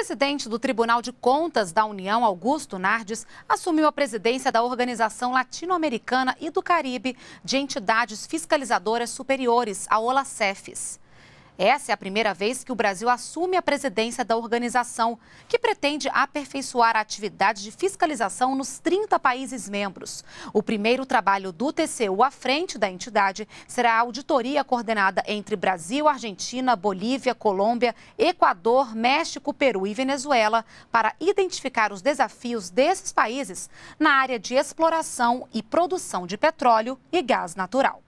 presidente do Tribunal de Contas da União, Augusto Nardes, assumiu a presidência da Organização Latino-Americana e do Caribe de entidades fiscalizadoras superiores, a OLACEFES. Essa é a primeira vez que o Brasil assume a presidência da organização, que pretende aperfeiçoar a atividade de fiscalização nos 30 países membros. O primeiro trabalho do TCU à frente da entidade será a auditoria coordenada entre Brasil, Argentina, Bolívia, Colômbia, Equador, México, Peru e Venezuela para identificar os desafios desses países na área de exploração e produção de petróleo e gás natural.